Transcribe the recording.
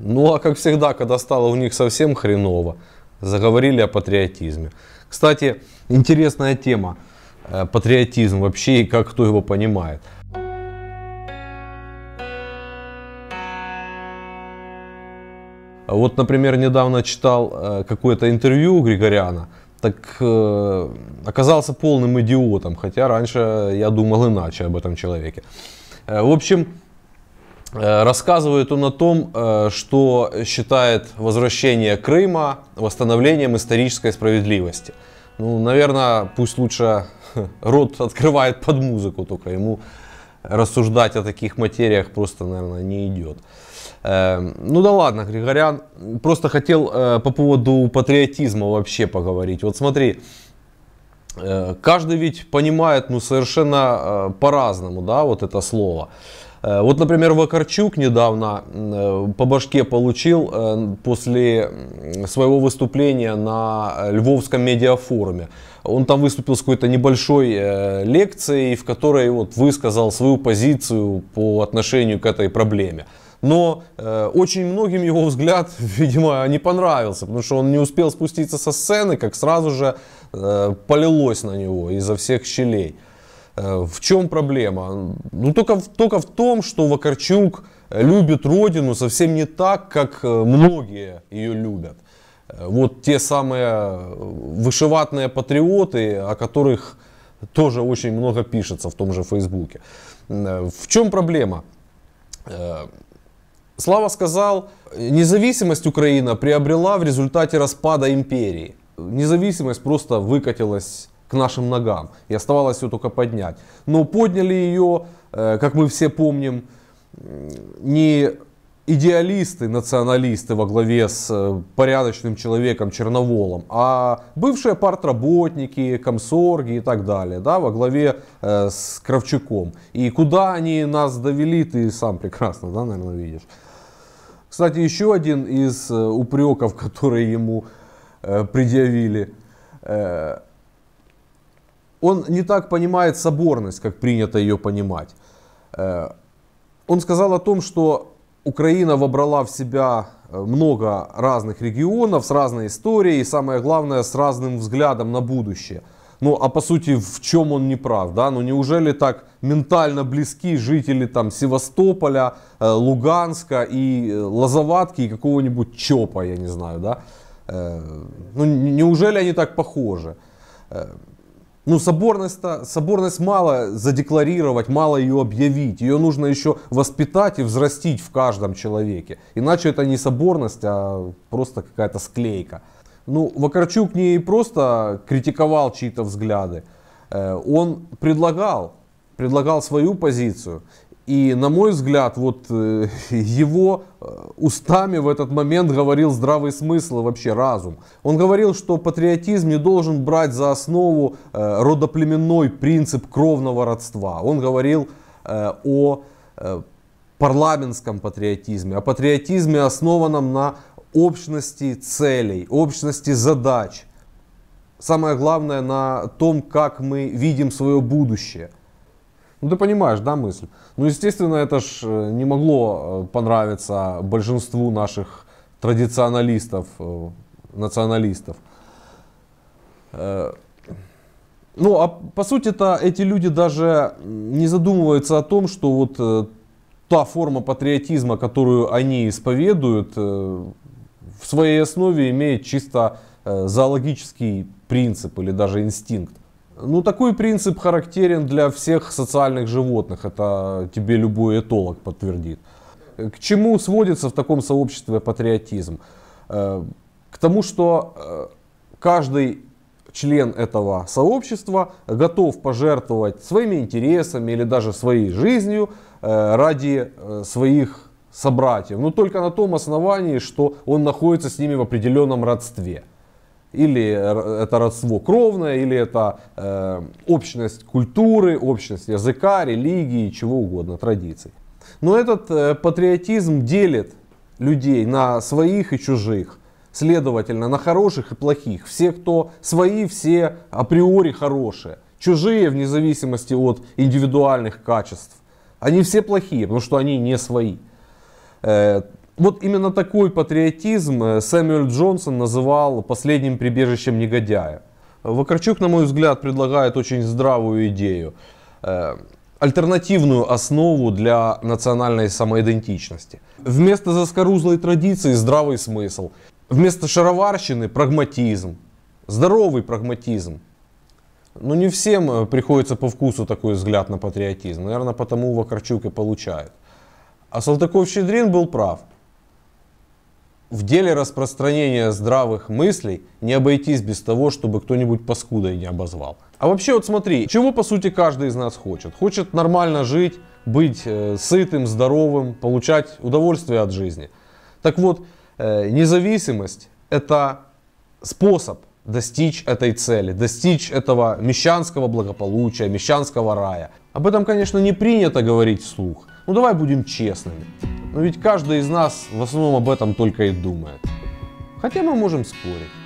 Ну а как всегда, когда стало у них совсем хреново, заговорили о патриотизме. Кстати, интересная тема. Э, патриотизм вообще и как кто его понимает. Вот, например, недавно читал э, какое-то интервью Григоряна, так э, оказался полным идиотом, хотя раньше я думал иначе об этом человеке. В общем, Э, рассказывает он о том, э, что считает возвращение Крыма восстановлением исторической справедливости. Ну, наверное, пусть лучше рот открывает под музыку, только ему рассуждать о таких материях просто, наверное, не идет. Э, ну да ладно, Григорян, просто хотел по поводу патриотизма вообще поговорить. Вот смотри, каждый ведь понимает ну, совершенно по-разному да, вот это слово. Э, вот, например, Вакарчук недавно э, по башке получил э, после своего выступления на Львовском медиафоруме. Он там выступил с какой-то небольшой лекцией, в которой вот высказал свою позицию по отношению к этой проблеме. Но э, очень многим его взгляд, видимо, не понравился, потому что он не успел спуститься со сцены, как сразу же э, полилось на него изо всех щелей. Э, в чем проблема? Ну, только, только в том, что Вакарчук э, любит родину совсем не так, как э, многие ее любят. Вот те самые вышиватные патриоты, о которых тоже очень много пишется в том же Фейсбуке. В чем проблема? Слава сказал, независимость Украина приобрела в результате распада империи. Независимость просто выкатилась к нашим ногам. И оставалось ее только поднять. Но подняли ее, э, как мы все помним, не идеалисты, националисты во главе с э, порядочным человеком Черноволом, а бывшие партработники, комсорги и так далее, да, во главе э, с Кравчуком. И куда они нас довели, ты сам прекрасно, да, наверное, видишь. Кстати, еще один из упреков, которые ему предъявили, он не так понимает соборность, как принято ее понимать. Э, он сказал о том, что Украина вобрала в себя э, много разных регионов с разной историей и, самое главное, с разным взглядом на будущее. Ну, а по сути, в чем он не прав, да? Ну, неужели так ментально близки жители там Севастополя, э, Луганска и Лазоватки и какого-нибудь Чопа, я не знаю, да? Ну, неужели они так похожи? Ну, соборность, соборность мало задекларировать, мало ее объявить. Ее нужно еще воспитать и взрастить в каждом человеке. Иначе это не соборность, а просто какая-то склейка. Ну, Вакарчук не просто критиковал чьи-то взгляды. Э, он предлагал, предлагал свою позицию. И, на мой взгляд, вот э, его э, устами в этот момент говорил здравый смысл и вообще разум. Он говорил, что патриотизм не должен брать за основу э, родоплеменной принцип кровного родства. Он говорил о парламентском патриотизме, о патриотизме, основанном на общности целей, общности задач. Самое главное на том, как мы видим свое будущее – ну ты понимаешь, да, мысль? Ну, естественно, это ж э, не могло э, понравиться большинству наших традиционалистов, э, националистов. Ну, а по сути-то эти люди даже не задумываются о том, что вот та форма патриотизма, которую они исповедуют, в своей основе имеет чисто зоологический принцип или даже инстинкт. Ну, такой принцип характерен для всех социальных животных. Это тебе любой этолог подтвердит. К чему сводится в таком сообществе патриотизм? Э, к тому, что э, каждый член этого сообщества готов пожертвовать своими интересами или даже своей жизнью э, ради своих собратьев, но только на том основании, что он находится с ними в определенном родстве. Или это родство кровное, или это э, общность культуры, общность языка, религии, чего угодно, традиций. Но этот э, патриотизм делит людей на своих и чужих, следовательно, на хороших и плохих. Все, кто свои, все априори хорошие. Чужие, вне зависимости от индивидуальных качеств. Они все плохие, потому что они не свои. Э, вот именно такой патриотизм э, Сэмюэл Джонсон называл последним прибежищем негодяя. Вакарчук, на мой взгляд, предлагает очень здравую идею, э, альтернативную основу для национальной самоидентичности. Вместо заскорузлой традиции здравый смысл, вместо шароварщины прагматизм, здоровый прагматизм. Но не всем э, приходится по вкусу такой взгляд на патриотизм, наверное, потому Вакарчук и получает. А Салтыков-Щедрин был прав – в деле распространения здравых мыслей не обойтись без того, чтобы кто-нибудь паскудой не обозвал. А вообще вот смотри, чего по сути каждый из нас хочет? Хочет нормально жить, быть э, сытым, здоровым, получать удовольствие от жизни. Так вот, э, независимость это способ достичь этой цели, достичь этого мещанского благополучия, мещанского рая. Об этом, конечно, не принято говорить вслух. Ну давай будем честными. Но ну ведь каждый из нас в основном об этом только и думает. Хотя мы можем спорить.